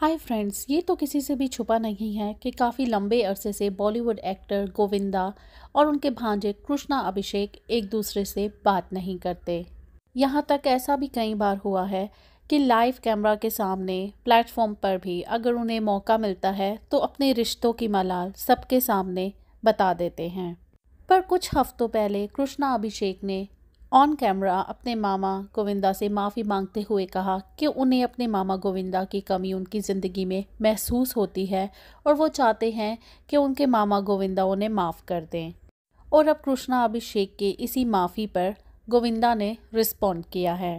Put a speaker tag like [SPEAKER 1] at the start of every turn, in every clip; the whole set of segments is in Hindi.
[SPEAKER 1] हाय फ्रेंड्स ये तो किसी से भी छुपा नहीं है कि काफ़ी लंबे अरसे से बॉलीवुड एक्टर गोविंदा और उनके भांजे कृष्णा अभिषेक एक दूसरे से बात नहीं करते यहाँ तक ऐसा भी कई बार हुआ है कि लाइव कैमरा के सामने प्लेटफॉर्म पर भी अगर उन्हें मौका मिलता है तो अपने रिश्तों की मलाल सबके सामने बता देते हैं पर कुछ हफ्तों पहले कृष्णा अभिषेक ने ऑन कैमरा अपने मामा गोविंदा से माफ़ी मांगते हुए कहा कि उन्हें अपने मामा गोविंदा की कमी उनकी ज़िंदगी में महसूस होती है और वो चाहते हैं कि उनके मामा गोविंदा उन्हें माफ़ कर दें और अब कृष्णा अभिषेक के इसी माफ़ी पर गोविंदा ने रिस्पॉन्ड किया है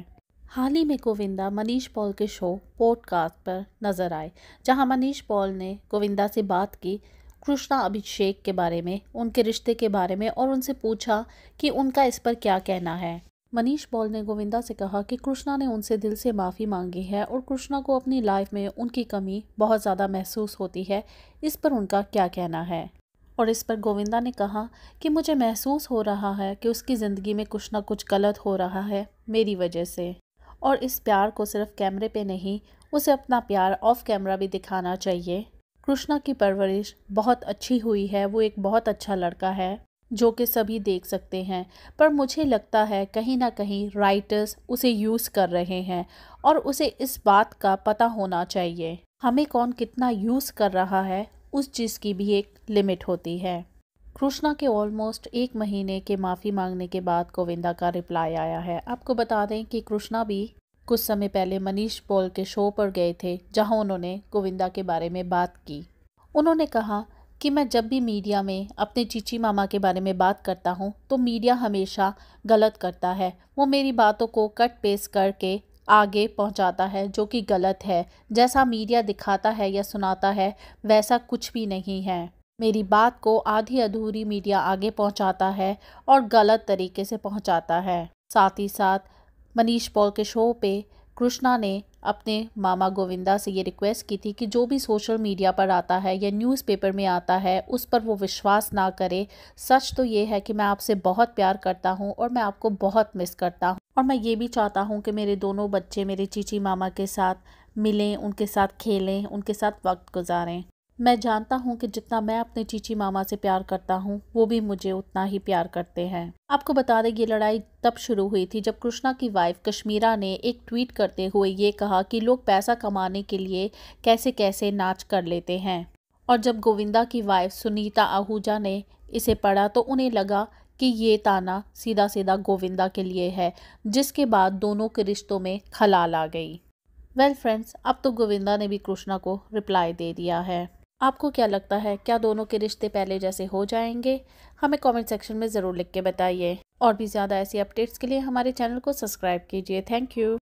[SPEAKER 1] हाल ही में गोविंदा मनीष पॉल के शो पॉडकास्ट पर नज़र आए जहां मनीष पॉल ने गोविंदा से बात की कृष्णा अभिषेक के बारे में उनके रिश्ते के बारे में और उनसे पूछा कि उनका इस पर क्या कहना है मनीष बॉल ने गोविंदा से कहा कि कृष्णा ने उनसे दिल से माफ़ी मांगी है और कृष्णा को अपनी लाइफ में उनकी कमी बहुत ज़्यादा महसूस होती है इस पर उनका क्या कहना है और इस पर गोविंदा ने कहा कि मुझे महसूस हो रहा है कि उसकी ज़िंदगी में कुछ ना कुछ गलत हो रहा है मेरी वजह से और इस प्यार को सिर्फ कैमरे पे नहीं उसे अपना प्यार ऑफ कैमरा भी दिखाना चाहिए कृष्णा की परवरिश बहुत अच्छी हुई है वो एक बहुत अच्छा लड़का है जो कि सभी देख सकते हैं पर मुझे लगता है कहीं ना कहीं राइटर्स उसे यूज़ कर रहे हैं और उसे इस बात का पता होना चाहिए हमें कौन कितना यूज़ कर रहा है उस चीज़ की भी एक लिमिट होती है कृष्णा के ऑलमोस्ट एक महीने के माफ़ी मांगने के बाद गोविंदा का रिप्लाई आया है आपको बता दें कि कृष्णा भी कुछ समय पहले मनीष पॉल के शो पर गए थे जहां उन्होंने गोविंदा के बारे में बात की उन्होंने कहा कि मैं जब भी मीडिया में अपने चीची मामा के बारे में बात करता हूं तो मीडिया हमेशा गलत करता है वो मेरी बातों को कट पेस करके आगे पहुंचाता है जो कि गलत है जैसा मीडिया दिखाता है या सुनाता है वैसा कुछ भी नहीं है मेरी बात को आधी अधूरी मीडिया आगे पहुंचाता है और गलत तरीके से पहुंचाता है साथ ही साथ मनीष पॉल के शो पे कृष्णा ने अपने मामा गोविंदा से ये रिक्वेस्ट की थी कि जो भी सोशल मीडिया पर आता है या न्यूज़पेपर में आता है उस पर वो विश्वास ना करे सच तो ये है कि मैं आपसे बहुत प्यार करता हूँ और मैं आपको बहुत मिस करता हूँ और मैं ये भी चाहता हूँ कि मेरे दोनों बच्चे मेरे चीची मामा के साथ मिलें उनके साथ खेलें उनके साथ वक्त गुजारें मैं जानता हूँ कि जितना मैं अपने चीची मामा से प्यार करता हूँ वो भी मुझे उतना ही प्यार करते हैं आपको बता दें ये लड़ाई तब शुरू हुई थी जब कृष्णा की वाइफ कश्मीरा ने एक ट्वीट करते हुए ये कहा कि लोग पैसा कमाने के लिए कैसे कैसे नाच कर लेते हैं और जब गोविंदा की वाइफ सुनीता आहूजा ने इसे पढ़ा तो उन्हें लगा कि ये ताना सीधा सीधा गोविंदा के लिए है जिसके बाद दोनों के रिश्तों में खलाल आ गई वेल well फ्रेंड्स अब तो गोविंदा ने भी कृष्णा को रिप्लाई दे दिया है आपको क्या लगता है क्या दोनों के रिश्ते पहले जैसे हो जाएंगे हमें कमेंट सेक्शन में ज़रूर लिख के बताइए और भी ज़्यादा ऐसी अपडेट्स के लिए हमारे चैनल को सब्सक्राइब कीजिए थैंक यू